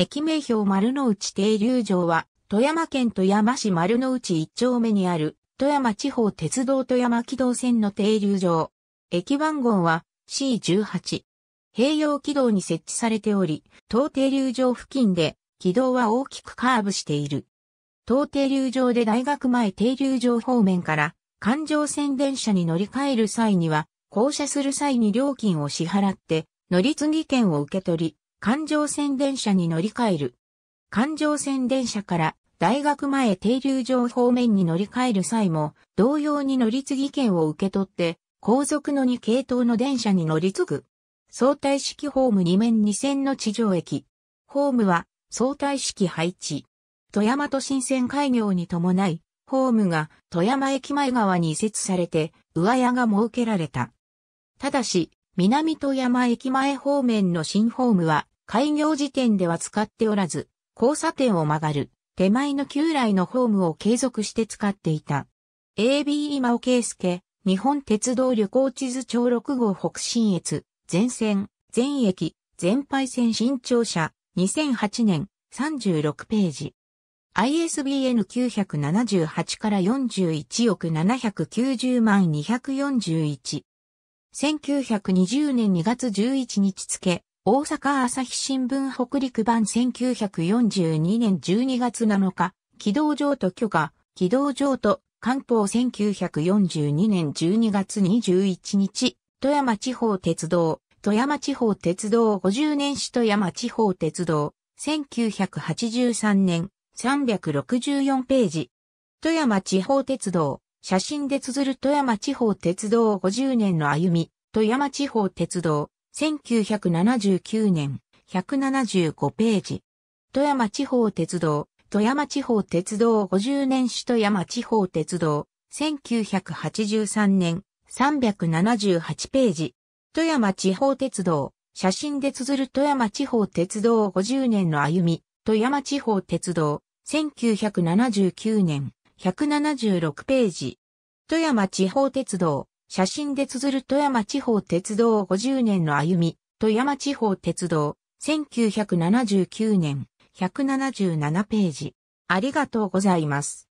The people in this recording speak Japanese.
駅名標丸の内停留場は、富山県富山市丸の内一丁目にある、富山地方鉄道富山軌道線の停留場。駅番号は C18。併用軌道に設置されており、当停留場付近で、軌道は大きくカーブしている。当停留場で大学前停留場方面から、環状線電車に乗り換える際には、降車する際に料金を支払って、乗り継ぎ券を受け取り、環状線電車に乗り換える。環状線電車から大学前停留場方面に乗り換える際も、同様に乗り継ぎ券を受け取って、後続の2系統の電車に乗り継ぐ。相対式ホーム2面2線の地上駅。ホームは相対式配置。富山都新線開業に伴い、ホームが富山駅前側に移設されて、上屋が設けられた。ただし、南戸山駅前方面の新ホームは、開業時点では使っておらず、交差点を曲がる、手前の旧来のホームを継続して使っていた。AB 今尾圭介、日本鉄道旅行地図町6号北信越、全線、全駅、全廃線新庁舎、2008年、36ページ。ISBN 978から41億790万241。1920年2月11日付、大阪朝日新聞北陸版1942年12月7日、軌道上と許可、軌道上と官報1942年12月21日、富山地方鉄道、富山地方鉄道50年史富山地方鉄道、1983年、364ページ。富山地方鉄道、写真で綴る富山地方鉄道50年の歩み、富山地方鉄道、1979年、175ページ。富山地方鉄道、富山地方鉄道50年史富山地方鉄道、1983年、378ページ。富山地方鉄道、写真で綴る富山地方鉄道50年の歩み、富山地方鉄道、1979年、176ページ。富山地方鉄道、写真で綴る富山地方鉄道50年の歩み、富山地方鉄道、1979年、177ページ。ありがとうございます。